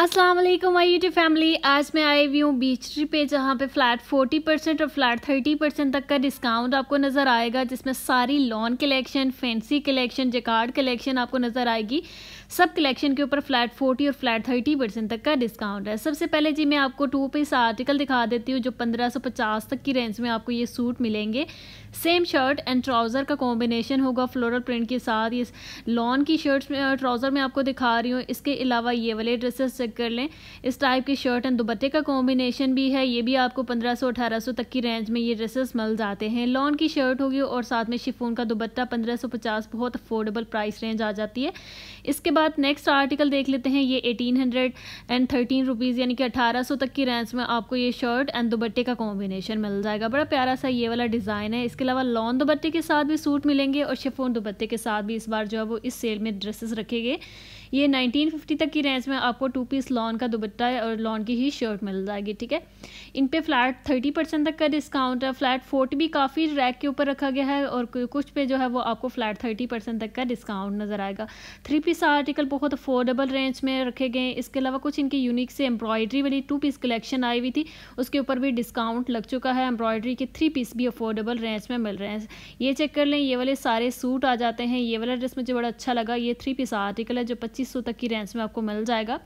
अस्सलाम वालेकुम my YouTube family आज मैं आई हुई हूँ बीचरी पे जहाँ पे फ़्लैट 40 परसेंट और फ़्लैट 30 परसेंट तक का डिस्काउंट आपको नज़र आएगा जिसमें सारी lawn collection fancy collection jacquard collection आपको नज़र आएगी सब कलेक्शन के ऊपर फ्लैट फोर्टी और फ्लैट थर्टी परसेंट तक का डिस्काउंट है सबसे पहले जी मैं आपको टू पीस आर्टिकल दिखा देती हूँ जो पंद्रह सौ पचास तक की रेंज में आपको ये सूट मिलेंगे सेम शर्ट एंड ट्राउज़र का कॉम्बिनेशन होगा फ्लोरल प्रिंट के साथ ये लॉन की शर्ट्स ट्राउज़र में आपको दिखा रही हूँ इसके अलावा ये वाले ड्रेसेस चेक कर लें इस टाइप के शर्ट एंड दुपट्टे का कॉम्बिनेशन भी है ये भी आपको पंद्रह सौ अठारह सौ तक की रेंज में ये ड्रेसेस मिल जाते हैं लॉन की शर्ट होगी और साथ में शिफोन का दुपट्टा पंद्रह सौ पचास बहुत अफोर्डेबल प्राइस रेंज आ जाती है इसके बाद बाद नेक्स्ट आर्टिकल देख लेते हैं ये eighteen hundred and thirteen rupees यानी कि अठारह सौ तक की रेंज में आपको ये शर्ट एंड दुबट्टे का कॉम्बिनेशन मिल जाएगा बड़ा प्यारा सा ये वाला डिज़ाइन है इसके अलावा लॉन दुबट्टे के साथ भी सूट मिलेंगे और शिफोन दुबट्टे के साथ भी इस बार जो है वो इस सेल में ड्रेसेस रखेंगे ये 1950 तक की रेंज में आपको टू पीस लॉन का दुबट्टा और लॉन की ही शर्ट मिल जाएगी ठीक है इन पे फ्लैट 30 परसेंट तक का डिस्काउंट है फ्लैट 40 भी काफ़ी रैक के ऊपर रखा गया है और कुछ पे जो है वो आपको फ्लैट 30 परसेंट तक का डिस्काउंट नज़र आएगा थ्री पीस आर्टिकल बहुत अफोर्डेबल रेंज में रखे गए हैं इसके अलावा कुछ इनकी यूनिक से एम्ब्रॉयडरी वाली टू पीस कलेक्शन आई हुई थी उसके ऊपर भी डिस्काउंट लग चुका है एम्ब्रॉयडरी के थ्री पीस भी अफोर्डेबल रेंज में मिल रहे हैं ये चेक कर लें ये वाले सारे सूट आ जाते हैं ये वाला ड्रेस मुझे बड़ा अच्छा लगा ये थ्री पीस आर्टिकल है जो पच्चीस पच्चीस तक की रेंज में आपको मिल जाएगा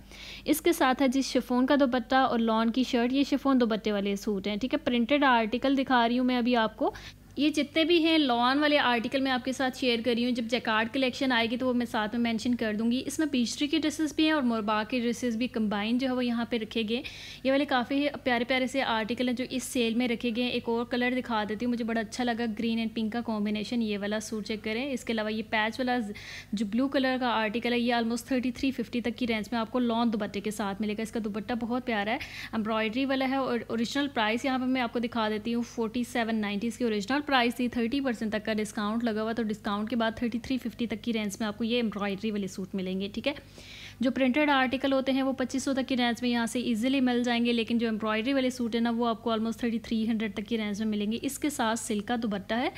इसके साथ है जी शिफोन का दोपट्टा और लॉन की शर्ट ये शिफोन दोपट्टे वाले सूट हैं ठीक है प्रिंटेड आर्टिकल दिखा रही हूँ मैं अभी आपको ये जितने भी हैं लॉन वाले आर्टिकल मैं आपके साथ शेयर कर रही हूँ जब जैकार्ड कलेक्शन आएगी तो वो मैं साथ में मेंशन कर दूँगी इसमें पीछरी के ड्रेसेस भी हैं और मोरबा के ड्रेसेस भी कंबाइन जो है वो यहाँ पे रखे गए ये वाले काफ़ी प्यारे प्यारे से आर्टिकल हैं जो इस सेल में रखे गए हैं एक और कलर दिखा देती हूँ मुझे बड़ा अच्छा लगा ग्रीन एंड पिंक का कॉम्बिनेशन ये वाला सूट चेक करें इसके अलावा ये पैच वाला जो ब्लू कलर का आर्टिकल है ये आलमोस्ट थर्टी थ्री फिफ्टी तक की रेंज में आपको लॉन दुपट्टे के साथ मिलेगा इसका दुपट्टा बहुत प्यारा है एम्ब्रॉयडरी वाला है और ओरिजिनल प्राइस यहाँ पर मैं आपको दिखा देती हूँ फोर्टी सेवन नाइन्टी इसकी ओरिजिनल प्राइस थी थर्टी परसेंट तक का डिस्काउंट लगा हुआ तो डिस्काउंट के बाद थर्टी थ्री फिफ्टी तक की रेंज में आपको ये एम्ब्रॉयडरी वाले सूट मिलेंगे ठीक है जो प्रिंटेड आर्टिकल होते हैं वो पच्चीस सौ तक की रेंज में यहाँ से इजिली मिल जाएंगे लेकिन जो एम्ब्रॉयडरी वाले सूट है ना वो आपको ऑलमोस्ट थर्टी थ्री हंड्रेड तक की रेंज में मिलेंगे इसके साथ सिल्क का है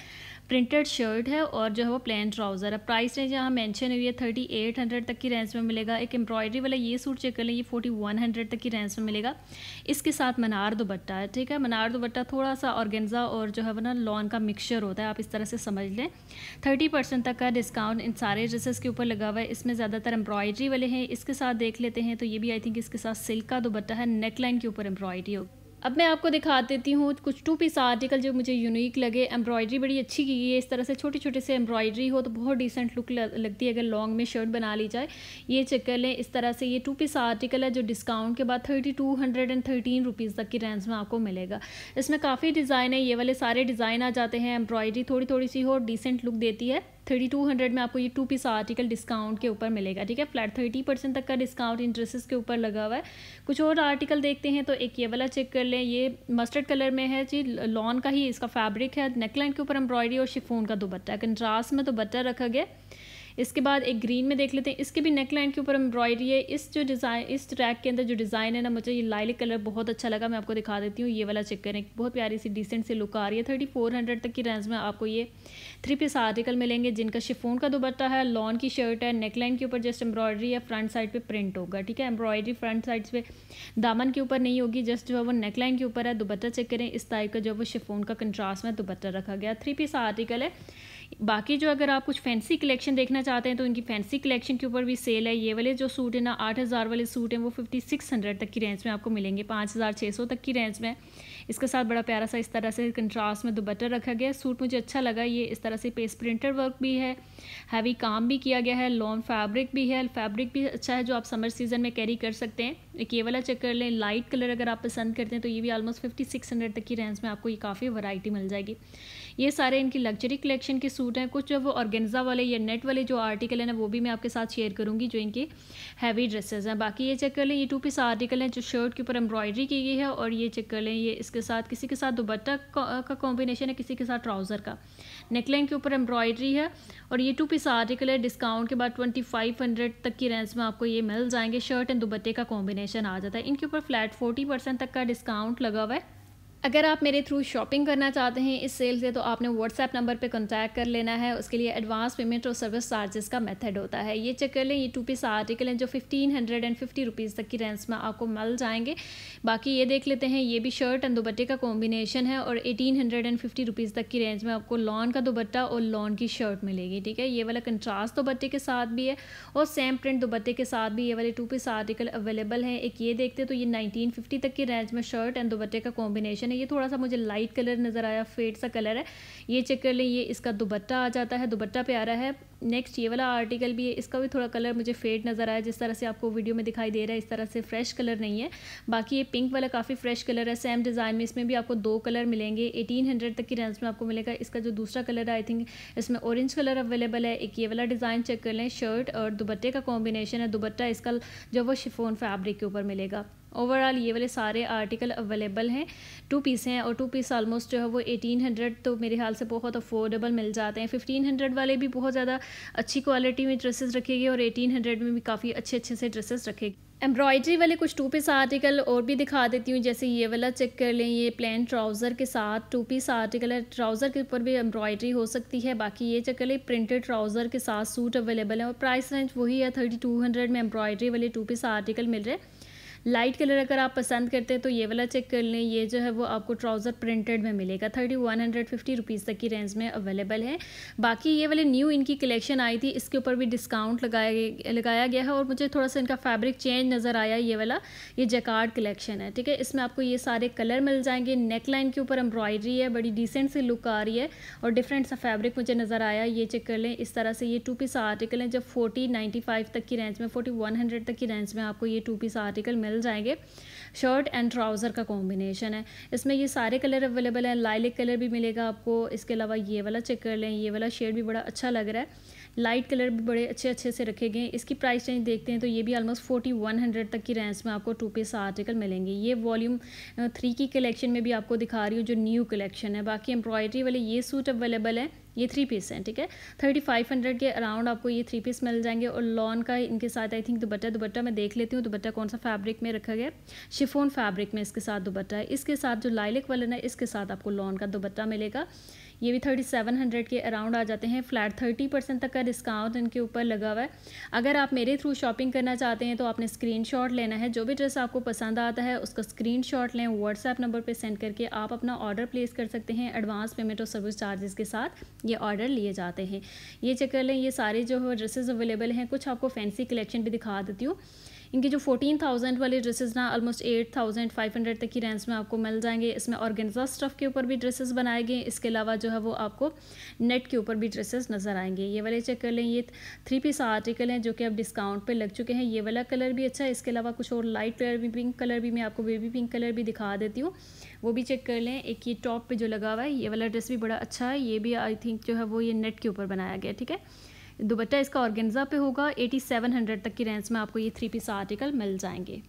प्रिंटेड शर्ट है और जो है वो प्लेन ट्राउज़र है प्राइस रेंज यहाँ मेंशन हुई है थर्टी एट हंड्रेड तक की रेंज में मिलेगा एक एम्ब्रॉयडरी वाला ये सूट चेक कर लें ये फोर्टी वन हंड्रेड तक की रेंज में मिलेगा इसके साथ मनार दुबट्टा है ठीक है मनार दुबट्टा थोड़ा सा ऑर्गेन्जा और जो है वो ना लॉन का मिक्सचर होता है आप इस तरह से समझ लें थर्टी परसेंट तक का डिस्काउंट इन सारे ड्रेसेस के ऊपर लगा हुआ है इसमें ज़्यादातर एम्ब्रॉयडरी वाले हैं इसके साथ देख लेते हैं तो ये भी आई थिंक इसके साथ सिल्क का दुबट्टा है नेकलाइन के ऊपर एम्ब्रॉयडरी होगी अब मैं आपको दिखा देती हूँ कुछ टू पीस आर्टिकल जो मुझे यूनिक लगे एम्ब्रॉयडरी बड़ी अच्छी की है इस तरह से छोटे छोटे से एम्ब्रॉयडरी हो तो बहुत डिसेंट लुक लगती है अगर लॉन्ग में शर्ट बना ली जाए ये चेक कर लें इस तरह से ये टू पीस आर्टिकल है जो डिस्काउंट के बाद thirty two hundred and thirteen rupees तक की रेंज में आपको मिलेगा इसमें काफ़ी डिज़ाइन है ये वाले सारे डिज़ाइन आ जाते हैं एम्ब्रॉयडरी थोड़ी थोड़ी सी हो डिसेंट लुक देती है थर्टी टू हंड्रेड में आपको ये टू पीस आर्टिकल डिस्काउंट के ऊपर मिलेगा ठीक है फ्लैट थर्टी परसेंट तक का डिस्काउंट इन ड्रेसेस के ऊपर लगा हुआ है कुछ और आर्टिकल देखते हैं तो एक ये वाला चेक कर लें ये मस्टर्ड कलर में है जी लॉन का ही इसका फैब्रिक है नेकलाइन के ऊपर एम्ब्रॉयडरी और शिफोन का है कंट्रास्ट में बट्टा तो रखा गया इसके बाद एक ग्रीन में देख लेते हैं इसके भी नेक लाइन के ऊपर एम्ब्रॉयडरी है इस जो डिज़ाइन इस ट्रैक के अंदर जो डिज़ाइन है ना मुझे ये लाइलिक कलर बहुत अच्छा लगा मैं आपको दिखा देती हूँ ये वाला चेक करें बहुत प्यारी सी डिसेंट सी लुक आ रही है थर्टी फोर हंड्रेड तक की रेंज में आपको ये थ्री पीस आर्टिकल मिलेंगे जिनका शिफोन का दोबट्टा है लॉन की शर्ट है नेकलाइन के ऊपर जस्ट एम्ब्रॉयडरी है फ्रंट साइड पर प्रिंट होगा ठीक है एम्ब्रॉयडरी फ्रंट साइड पर दामन के ऊपर नहीं होगी जस्ट जो है वो नेकलाइन के ऊपर है दुपट्टा चेक करें इस टाइप का जो वो शिफोन का कंट्रास्ट में दोपट्टा रखा गया थ्री पीस आर्टिकल है बाकी जो अगर आप कुछ फैंसी कलेक्शन देखना चाहते हैं तो इनकी फैंसी कलेक्शन के ऊपर भी सेल है ये वाले जो सूट है ना आठ हज़ार वाले सूट हैं वो फिफ्टी सिक्स हंड्रेड तक की रेंज में आपको मिलेंगे पाँच हज़ार छः सौ तक की रेंज में इसके साथ बड़ा प्यारा सा इस तरह से कंट्रास्ट में दुपट्टा रखा गया सूट मुझे अच्छा लगा ये इस तरह से पेस प्रिंटेड वर्क भी है हैवी काम भी किया गया है लॉन्ग फैब्रिक भी है फैब्रिक भी अच्छा है जो आप समर सीजन में कैरी कर सकते हैं एक ये वाला चेक कर लें लाइट कलर अगर आप पसंद करते हैं तो ये भी ऑलमोस्ट फिफ्टी सिक्स हंड्रेड तक की रेंज में आपको ये काफ़ी वैरायटी मिल जाएगी ये सारे इनकी लग्जरी कलेक्शन के सूट हैं कुछ जो वो ऑर्गेन्जा वाले या नेट वाले जो आर्टिकल हैं ना वो भी मैं आपके साथ शेयर करूँगी जो इनके हैवी ड्रेसेज हैं बाकी ये चेक कर लें ये टू पीस आर्टिकल हैं जो शर्ट के ऊपर एम्ब्रॉयडरी की गई है और ये चेक कर लें ये इसके साथ किसी के साथ दुबट्टा का कॉम्बिनेशन है किसी के साथ ट्राउज़र का नेकलाइन के ऊपर एम्ब्रॉयडरी है और ये टू पीस आर्टिकल है डिस्काउंट के बाद ट्वेंटी फाइव हंड्रेड तक की रेंज में आपको ये मिल जाएंगे शर्ट एंड दुबट्टे का कॉम्बिनेशन आ जाता है इनके ऊपर फ्लैट फोर्टी परसेंट तक का डिस्काउंट लगा हुआ है अगर आप मेरे थ्रू शॉपिंग करना चाहते हैं इस सेल से तो आपने व्हाट्सएप नंबर पे कॉन्टैक्ट कर लेना है उसके लिए एडवांस पेमेंट और सर्विस चार्जेस का मेथड होता है ये चेक कर लें ये टू पीस आर्टिकल हैं जो fifteen hundred and fifty rupees तक की रेंस में आपको मिल जाएंगे बाकी ये देख लेते हैं ये भी शर्ट एंड दुपट्टे का कॉम्बिनेशन है और eighteen hundred and fifty rupees तक की रेंज में आपको लॉन का दुपट्टा और लॉन की शर्ट मिलेगी ठीक है ये वाला कंट्रास्ट दोपट्टे के साथ भी है और सेम प्रिंट दोपट्टे के साथ भी ये वाले टू पीस आर्टिकल अवेलेबल हैं एक ये देखते तो ये नाइनटीन फिफ्टी तक की रेंज में शर्ट एंड दोपट्टे का कॉम्बिनेशन में ये थोड़ा सा मुझे लाइट कलर नज़र आया फेड सा कलर है ये चेक कर लें ये इसका दुबट्टा आ जाता है दुबट्टा प्यारा है नेक्स्ट ये वाला आर्टिकल भी है इसका भी थोड़ा कलर मुझे फेड नज़र आया जिस तरह से आपको वीडियो में दिखाई दे रहा है इस तरह से फ्रेश कलर नहीं है बाकी ये पिंक वाला काफ़ी फ्रेश कलर है सेम डिज़ाइन में इसमें भी आपको दो कलर मिलेंगे एटीन तक की रेंज में आपको मिलेगा इसका जो दूसरा कलर आई थिंक इसमें ऑरेंज कलर अवेलेबल है एक ये वाला डिज़ाइन चेक कर लें शर्ट और दुबट्टे का कॉम्बिनेशन है दुबट्टा इसका जो वो शिफोन फैब्रिक के ऊपर मिलेगा ओवरऑल ये वाले सारे आर्टिकल अवेलेबल हैं टू पीस हैं और टू पीस ऑलमोस्ट जो है वो एटीन हंड्रेड तो मेरे ख्याल से बहुत अफोर्डेबल मिल जाते हैं फिफ्टीन हंड्रेड वाले भी बहुत ज़्यादा अच्छी क्वालिटी में ड्रेसेस रखेगी और एटीन हंड्रेड में भी काफ़ी अच्छे अच्छे से ड्रेसेस रखेगी एम्ब्रॉयडरी वाले कुछ टू पीस आर्टिकल और भी दिखा देती हूँ जैसे ये वाला चेक कर लें ये प्लेन ट्राउज़र के साथ टू पीस आर्टिकल है ट्राउज़र के ऊपर भी एम्ब्रॉयडरी हो सकती है बाकी ये चेक कर लें प्रिंटेड ट्राउज़र के साथ सूट अवेलेबल है और प्राइस रेंज वही है थर्टी टू हंड्रेड में एम्ब्रॉयडरी वाले टू पीस आर्टिकल मिल रहे हैं लाइट कलर अगर आप पसंद करते हैं तो ये वाला चेक कर लें ये जो है वो आपको ट्राउज़र प्रिंटेड में मिलेगा thirty one hundred fifty rupees तक की रेंज में अवेलेबल है बाकी ये वाले न्यू इनकी कलेक्शन आई थी इसके ऊपर भी डिस्काउंट लगाया लगाया गया है और मुझे थोड़ा सा इनका फैब्रिक चेंज नज़र आया ये वाला ये जैकार्ड कलेक्शन है ठीक है इसमें आपको ये सारे कलर मिल जाएंगे नेक लाइन के ऊपर एम्ब्रॉयडरी है बड़ी डिसेंट सी लुक आ रही है और डिफरेंट सा फैब्रिक मुझे नज़र आया ये चेक कर लें इस तरह से ये टू पीस आर्टिकल है जब फोर्टी नाइन्टी फाइव तक की रेंज में फोर्टी वन हंड्रेड तक की रेंज में आपको ये टू पीस आर्टिकल मिल मिल जाएंगे शर्ट एंड ट्राउज़र का कॉम्बिनेशन है इसमें ये सारे कलर अवेलेबल हैं लाइलिक कलर भी मिलेगा आपको इसके अलावा ये वाला चेक कर लें ये वाला शेड भी बड़ा अच्छा लग रहा है लाइट कलर भी बड़े अच्छे अच्छे से रखे गए हैं इसकी प्राइस रेंज देखते हैं तो ये भी ऑलमोस्ट फोर्टी वन हंड्रेड तक की रेंज में आपको टू पीस आर्टिकल मिलेंगे ये वॉल्यूम थ्री की कलेक्शन में भी आपको दिखा रही हूँ जो न्यू कलेक्शन है बाकी एम्ब्रॉयडरी वाले ये सूट अवेलेबल है ये थ्री पीस हैं ठीक है थर्टी फाइव हंड्रेड के अराउंड आपको ये थ्री पीस मिल जाएंगे और लॉन का इनके साथ आई थिंक दुबट्टा दुबट्टा मैं देख लेती हूँ दुबट्टा कौन सा फैब्रिक में रखा गया शिफोन फैब्रिक में इसके साथ दुबट्टा है इसके साथ जो लाइलिक वाला है इसके साथ आपको लॉन का दुबट्टा मिलेगा ये भी थर्टी सेवन हंड्रेड के अराउंड आ जाते हैं फ्लैट थर्टी परसेंट तक का डिस्काउंट इनके ऊपर लगा हुआ है अगर आप मेरे थ्रू शॉपिंग करना चाहते हैं तो आपने स्क्रीन लेना है जो भी ड्रेस आपको पसंद आता है उसका स्क्रीन लें व्हाट्सएप नंबर पर सेंड करके आप अपना ऑर्डर प्लेस कर सकते हैं एडवांस पेमेंट और सर्विस चार्जेस के साथ ये ऑर्डर लिए जाते हैं ये चेक कर लें ये सारे जो ड्रेसेज अवेलेबल हैं कुछ आपको फैंसी कलेक्शन भी दिखा देती हूँ इनके जो फोर्टीन थाउजेंड वाले ड्रेसेस ना almost eight thousand five hundred तक की रेंज में आपको मिल जाएंगे इसमें ऑर्गेन्जा स्टफ़ के ऊपर भी ड्रेसेस बनाए गए इसके अलावा जो है वो आपको नेट के ऊपर भी ड्रेसेस नज़र आएंगे ये वाले चेक कर लें ये थ्री पीस आर्टिकल हैं जो कि अब डिस्काउंट पर लग चुके हैं ये वाला कलर भी अच्छा है इसके अलावा कुछ और लाइट कलर भी पिंक कलर भी मैं आपको बेबी पिंक कलर भी दिखा देती हूँ वो भी चेक कर लें एक ये टॉप पर जो लगा हुआ है ये वाला ड्रेस भी बड़ा अच्छा है ये भी आई थिंक जो है वो ये नेट के ऊपर बनाया गया ठीक है दुबट्टा इसका ऑर्गेन्जा पे होगा 8700 तक की रेंज में आपको ये थ्री पीस आर्टिकल मिल जाएंगे